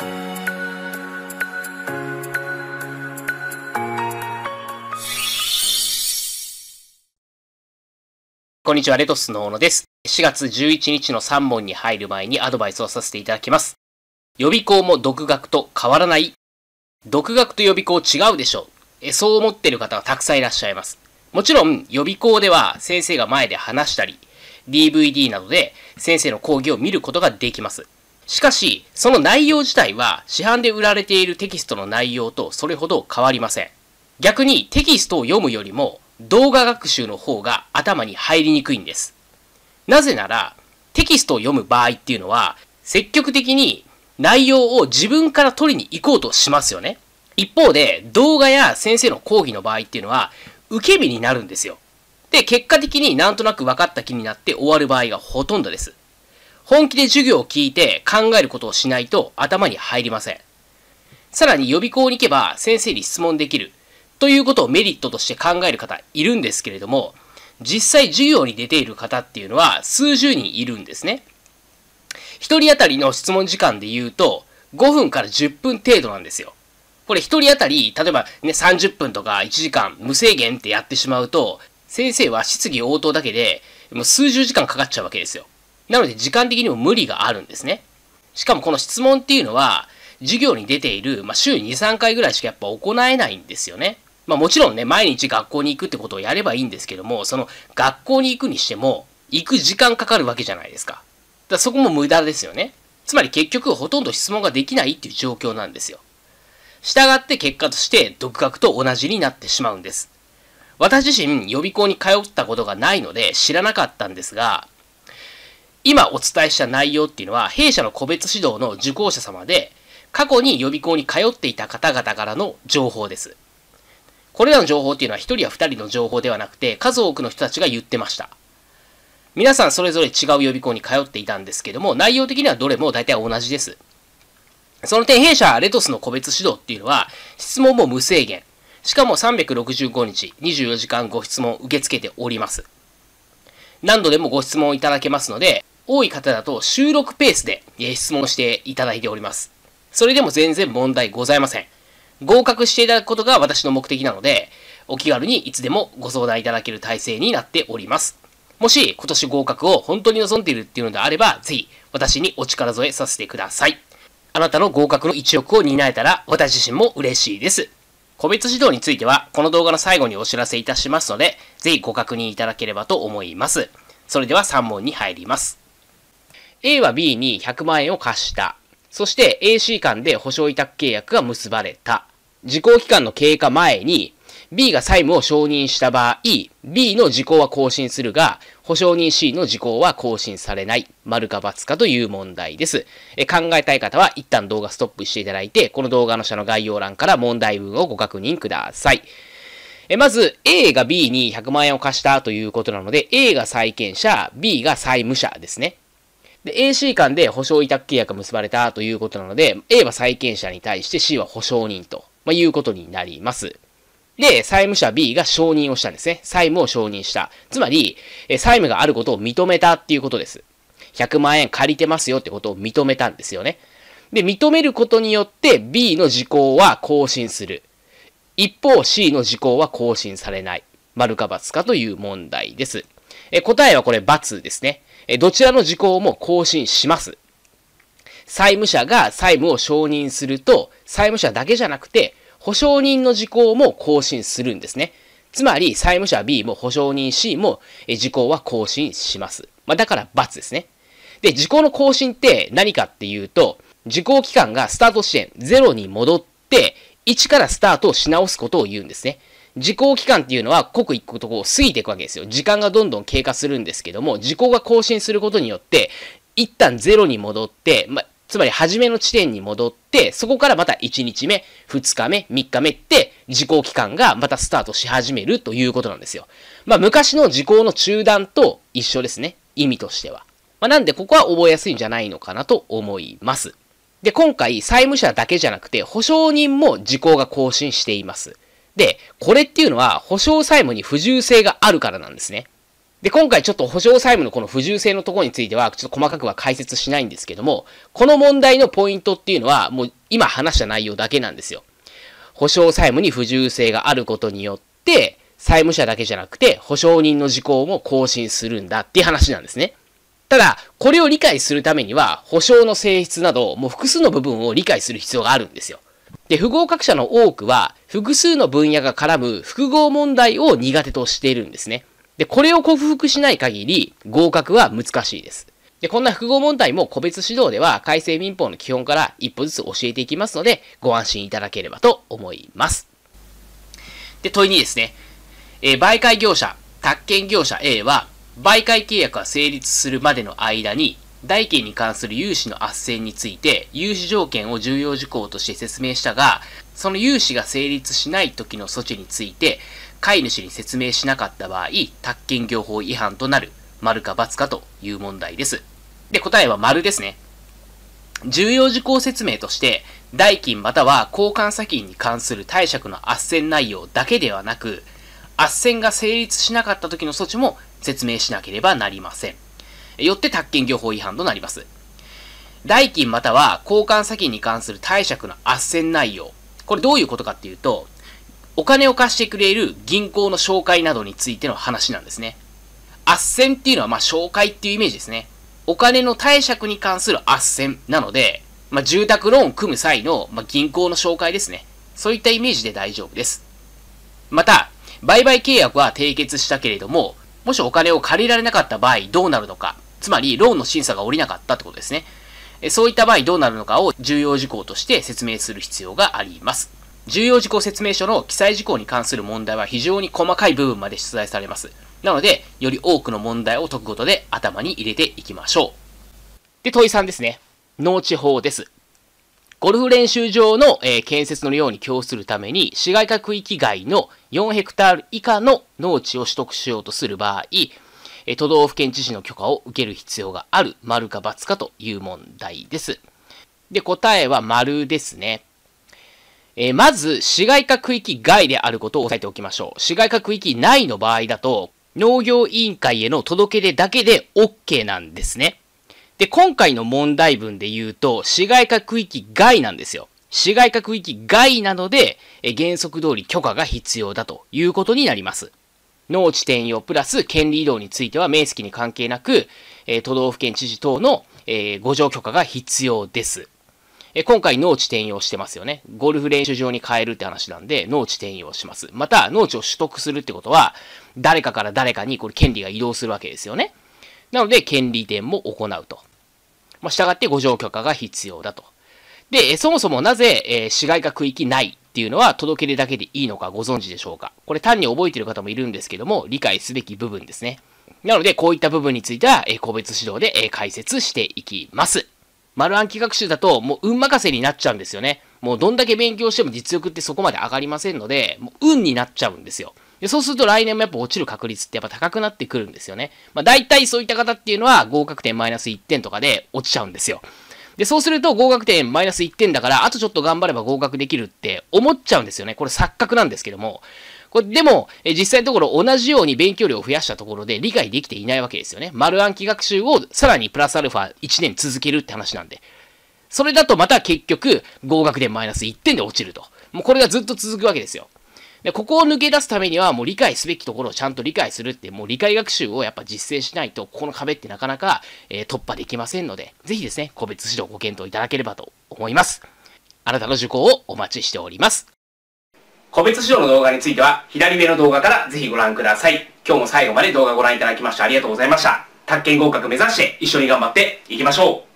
こんにちは、レトスの小野です。4月11日の3問に入る前にアドバイスをさせていただきます。予備校も独学と変わらない。独学と予備校違うでしょえそう思ってる方はたくさんいらっしゃいます。もちろん、予備校では先生が前で話したり、DVD などで先生の講義を見ることができます。しかし、その内容自体は市販で売られているテキストの内容とそれほど変わりません。逆にテキストを読むよりも動画学習の方が頭に入りにくいんです。なぜなら、テキストを読む場合っていうのは、積極的に内容を自分から取りに行こうとしますよね。一方で、動画や先生の講義の場合っていうのは、受け身になるんですよ。で、結果的になんとなく分かった気になって終わる場合がほとんどです。本気で授業を聞いて考えることをしないと頭に入りません。さらに予備校に行けば先生に質問できるということをメリットとして考える方いるんですけれども、実際授業に出ている方っていうのは数十人いるんですね。1人当たりの質問時間で言うと、5分から10分程度なんですよ。これ1人当たり、例えばね、30分とか1時間無制限ってやってしまうと、先生は質疑応答だけで、もう数十時間かかっちゃうわけですよ。なので時間的にも無理があるんですね。しかもこの質問っていうのは、授業に出ている、まあ、週2、3回ぐらいしかやっぱ行えないんですよね。まあ、もちろんね、毎日学校に行くってことをやればいいんですけども、その学校に行くにしても、行く時間かかるわけじゃないですか。だそこも無駄ですよね。つまり結局ほとんど質問ができないっていう状況なんですよ。従って結果として独学と同じになってしまうんです。私自身予備校に通ったことがないので知らなかったんですが、今お伝えした内容っていうのは、弊社の個別指導の受講者様で、過去に予備校に通っていた方々からの情報です。これらの情報っていうのは1人や2人の情報ではなくて、数多くの人たちが言ってました。皆さんそれぞれ違う予備校に通っていたんですけども、内容的にはどれも大体同じです。その点、弊社レトスの個別指導っていうのは、質問も無制限。しかも365日、24時間ご質問受け付けております。何度でもご質問いただけますので、多い方だと収録ペースで質問していただいております。それでも全然問題ございません。合格していただくことが私の目的なので、お気軽にいつでもご相談いただける体制になっております。もし今年合格を本当に望んでいるっていうのであれば、ぜひ私にお力添えさせてください。あなたの合格の一億を担えたら私自身も嬉しいです。個別指導については、この動画の最後にお知らせいたしますので、ぜひご確認いただければと思います。それでは3問に入ります。A は B に100万円を貸した。そして AC 間で保証委託契約が結ばれた。時効期間の経過前に B が債務を承認した場合、B の時効は更新するが、保証人 C の事項は更新されない、丸か×かという問題です。え考えたい方は一旦動画ストップしていただいて、この動画の下の概要欄から問題文をご確認ください。えまず A が B に100万円を貸したということなので、A が債権者、B が債務者ですね。で、AC 間で保証委託契約が結ばれたということなので、A は債権者に対して C は保証人と、まあ、いうことになります。で、債務者 B が承認をしたんですね。債務を承認した。つまり、え債務があることを認めたっていうことです。100万円借りてますよってことを認めたんですよね。で、認めることによって B の時効は更新する。一方 C の時効は更新されない。丸か×かという問題です。え答えはこれ×ですね。えどちらの時効も更新します。債務者が債務を承認すると、債務者だけじゃなくて、保証人の事項も更新するんですね。つまり、債務者 B も保証人 C も事項は更新します。まあ、だから×ですね。で、事項の更新って何かっていうと、時効期間がスタート支援0に戻って、1からスタートをし直すことを言うんですね。時効期間っていうのは刻一刻とこう過ぎていくわけですよ。時間がどんどん経過するんですけども、時効が更新することによって、一旦ゼロに戻って、まあ、つまり初めの地点に戻って、そこからまた1日目、2日目、3日目って、時効期間がまたスタートし始めるということなんですよ。まあ、昔の時効の中断と一緒ですね。意味としては。まあ、なんでここは覚えやすいんじゃないのかなと思います。で、今回、債務者だけじゃなくて、保証人も時効が更新しています。で、これっていうのは、保証債務に不由性があるからなんですね。で、今回ちょっと保証債務のこの不従性のところについては、ちょっと細かくは解説しないんですけども、この問題のポイントっていうのは、もう今話した内容だけなんですよ。保証債務に不従性があることによって、債務者だけじゃなくて、保証人の事項も更新するんだっていう話なんですね。ただ、これを理解するためには、保証の性質など、もう複数の部分を理解する必要があるんですよ。で、不合格者の多くは、複数の分野が絡む複合問題を苦手としているんですね。で、これを克服しない限り合格は難しいです。で、こんな複合問題も個別指導では改正民法の基本から一歩ずつ教えていきますので、ご安心いただければと思います。で、問いにですね、えー、媒介業者、宅建業者 A は、媒介契約が成立するまでの間に、代金に関する融資の斡旋について、融資条件を重要事項として説明したが、その融資が成立しない時の措置について、飼い主に説明しなかった場合、宅建業法違反となる、丸か×かという問題です。で、答えは丸ですね。重要事項説明として、代金または交換先金に関する貸借の斡旋内容だけではなく、斡旋が成立しなかった時の措置も説明しなければなりません。よって宅建業法違反となります。代金または交換先に関する貸借の斡旋内容。これどういうことかっていうと、お金を貸してくれる銀行の紹介などについての話なんですね。斡旋っていうのはまあ紹介っていうイメージですね。お金の貸借に関する斡旋なので、まあ、住宅ローン組む際の、まあ、銀行の紹介ですね。そういったイメージで大丈夫です。また、売買契約は締結したけれども、もしお金を借りられなかった場合どうなるのか。つまり、ローンの審査が下りなかったってことですね。そういった場合どうなるのかを重要事項として説明する必要があります。重要事項説明書の記載事項に関する問題は非常に細かい部分まで出題されます。なので、より多くの問題を解くことで頭に入れていきましょう。で、問い3ですね。農地法です。ゴルフ練習場の、え建設の量に供するために、市街化区域外の4ヘクタール以下の農地を取得しようとする場合、え都道府県知事の許可を受ける必要がある、丸か×かという問題です。で、答えは丸ですね。えー、まず、市街化区域外であることを押さえておきましょう。市街化区域内の場合だと、農業委員会への届け出だけで OK なんですね。で、今回の問題文で言うと、市街化区域外なんですよ。市街化区域外なので、え原則通り許可が必要だということになります。農地転用プラス権利移動については面積に関係なく、え都道府県知事等の、えー、ご許可が必要です。え今回農地転用してますよね。ゴルフ練習場に変えるって話なんで、農地転用します。また、農地を取得するってことは、誰かから誰かにこれ権利が移動するわけですよね。なので、権利移転も行うと。まあ、従って、ご乗許可が必要だと。で、そもそもなぜ、えー、市街化区域内っていうのは届け出だけでいいのかご存知でしょうかこれ単に覚えてる方もいるんですけども、理解すべき部分ですね。なので、こういった部分については、え個別指導で、え解説していきます。丸暗記学習だと、もう運任せになっちゃうんですよね。もうどんだけ勉強しても実力ってそこまで上がりませんので、もう運になっちゃうんですよ。でそうすると来年もやっぱ落ちる確率ってやっぱ高くなってくるんですよね。まあ大体そういった方っていうのは合格点マイナス1点とかで落ちちゃうんですよ。で、そうすると合格点マイナス1点だから、あとちょっと頑張れば合格できるって思っちゃうんですよね。これ錯覚なんですけども。これでも、え実際のところ同じように勉強量を増やしたところで理解できていないわけですよね。丸暗記学習をさらにプラスアルファ1年続けるって話なんで。それだとまた結局合格点マイナス1点で落ちると。もうこれがずっと続くわけですよ。で、ここを抜け出すためには、もう理解すべきところをちゃんと理解するって、もう理解学習をやっぱ実践しないと、ここの壁ってなかなか、えー、突破できませんので、ぜひですね、個別指導ご検討いただければと思います。あなたの受講をお待ちしております。個別指導の動画については、左上の動画からぜひご覧ください。今日も最後まで動画ご覧いただきましてありがとうございました。宅建合格目指して一緒に頑張っていきましょう